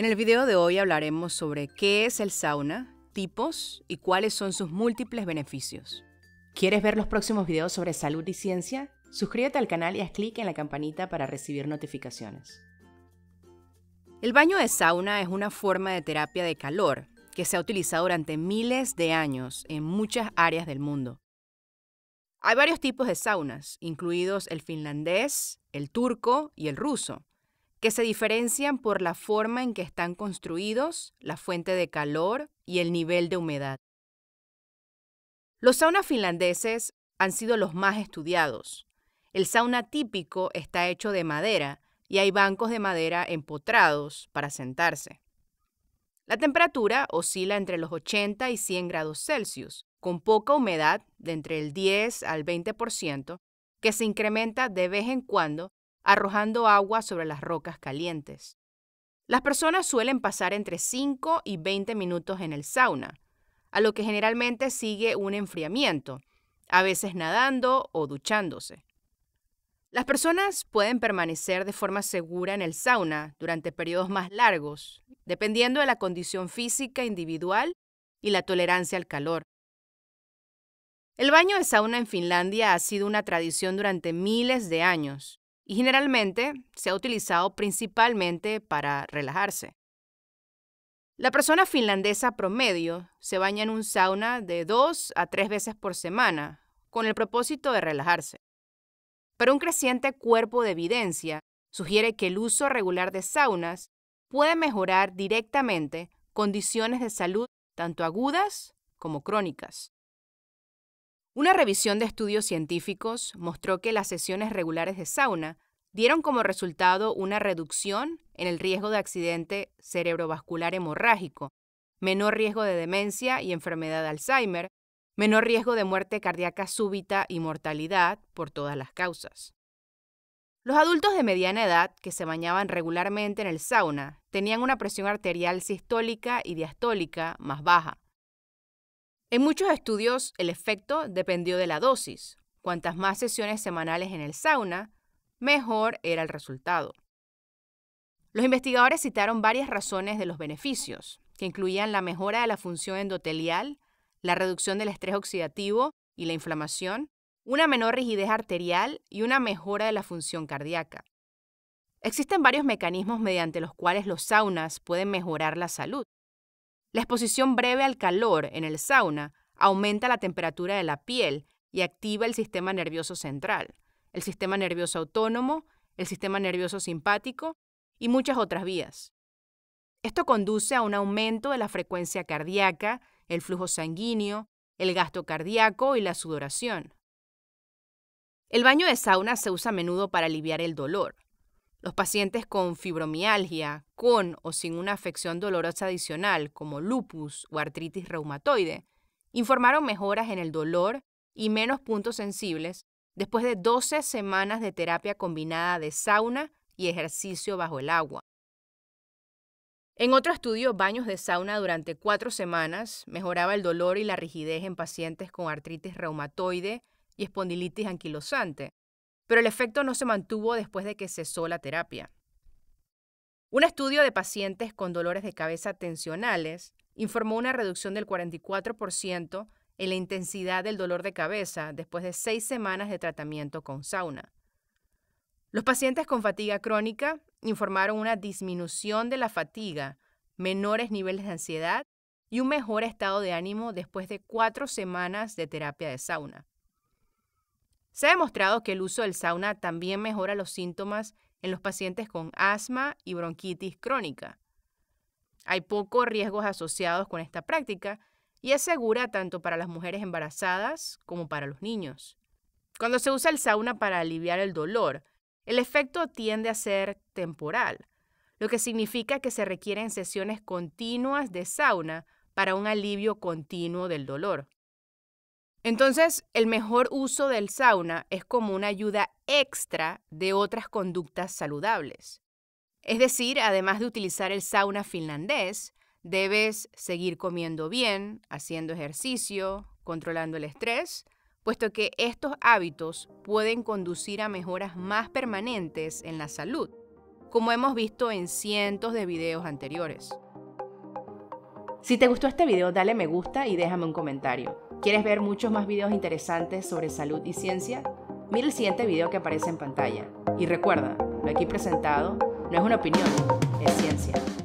En el video de hoy hablaremos sobre qué es el sauna, tipos y cuáles son sus múltiples beneficios. ¿Quieres ver los próximos videos sobre salud y ciencia? Suscríbete al canal y haz clic en la campanita para recibir notificaciones. El baño de sauna es una forma de terapia de calor que se ha utilizado durante miles de años en muchas áreas del mundo. Hay varios tipos de saunas, incluidos el finlandés, el turco y el ruso que se diferencian por la forma en que están construidos, la fuente de calor y el nivel de humedad. Los saunas finlandeses han sido los más estudiados. El sauna típico está hecho de madera y hay bancos de madera empotrados para sentarse. La temperatura oscila entre los 80 y 100 grados Celsius, con poca humedad de entre el 10 al 20%, que se incrementa de vez en cuando arrojando agua sobre las rocas calientes. Las personas suelen pasar entre 5 y 20 minutos en el sauna, a lo que generalmente sigue un enfriamiento, a veces nadando o duchándose. Las personas pueden permanecer de forma segura en el sauna durante periodos más largos, dependiendo de la condición física individual y la tolerancia al calor. El baño de sauna en Finlandia ha sido una tradición durante miles de años, y generalmente se ha utilizado principalmente para relajarse. La persona finlandesa promedio se baña en un sauna de dos a tres veces por semana con el propósito de relajarse. Pero un creciente cuerpo de evidencia sugiere que el uso regular de saunas puede mejorar directamente condiciones de salud tanto agudas como crónicas. Una revisión de estudios científicos mostró que las sesiones regulares de sauna dieron como resultado una reducción en el riesgo de accidente cerebrovascular hemorrágico, menor riesgo de demencia y enfermedad de Alzheimer, menor riesgo de muerte cardíaca súbita y mortalidad por todas las causas. Los adultos de mediana edad que se bañaban regularmente en el sauna tenían una presión arterial sistólica y diastólica más baja, en muchos estudios, el efecto dependió de la dosis. Cuantas más sesiones semanales en el sauna, mejor era el resultado. Los investigadores citaron varias razones de los beneficios, que incluían la mejora de la función endotelial, la reducción del estrés oxidativo y la inflamación, una menor rigidez arterial y una mejora de la función cardíaca. Existen varios mecanismos mediante los cuales los saunas pueden mejorar la salud. La exposición breve al calor en el sauna aumenta la temperatura de la piel y activa el sistema nervioso central, el sistema nervioso autónomo, el sistema nervioso simpático y muchas otras vías. Esto conduce a un aumento de la frecuencia cardíaca, el flujo sanguíneo, el gasto cardíaco y la sudoración. El baño de sauna se usa a menudo para aliviar el dolor, los pacientes con fibromialgia, con o sin una afección dolorosa adicional como lupus o artritis reumatoide, informaron mejoras en el dolor y menos puntos sensibles después de 12 semanas de terapia combinada de sauna y ejercicio bajo el agua. En otro estudio, baños de sauna durante cuatro semanas mejoraba el dolor y la rigidez en pacientes con artritis reumatoide y espondilitis anquilosante, pero el efecto no se mantuvo después de que cesó la terapia. Un estudio de pacientes con dolores de cabeza tensionales informó una reducción del 44% en la intensidad del dolor de cabeza después de seis semanas de tratamiento con sauna. Los pacientes con fatiga crónica informaron una disminución de la fatiga, menores niveles de ansiedad y un mejor estado de ánimo después de cuatro semanas de terapia de sauna. Se ha demostrado que el uso del sauna también mejora los síntomas en los pacientes con asma y bronquitis crónica. Hay pocos riesgos asociados con esta práctica y es segura tanto para las mujeres embarazadas como para los niños. Cuando se usa el sauna para aliviar el dolor, el efecto tiende a ser temporal, lo que significa que se requieren sesiones continuas de sauna para un alivio continuo del dolor. Entonces, el mejor uso del sauna es como una ayuda extra de otras conductas saludables. Es decir, además de utilizar el sauna finlandés, debes seguir comiendo bien, haciendo ejercicio, controlando el estrés, puesto que estos hábitos pueden conducir a mejoras más permanentes en la salud, como hemos visto en cientos de videos anteriores. Si te gustó este video, dale me gusta y déjame un comentario. ¿Quieres ver muchos más videos interesantes sobre salud y ciencia? Mira el siguiente video que aparece en pantalla. Y recuerda, lo aquí presentado no es una opinión, es ciencia.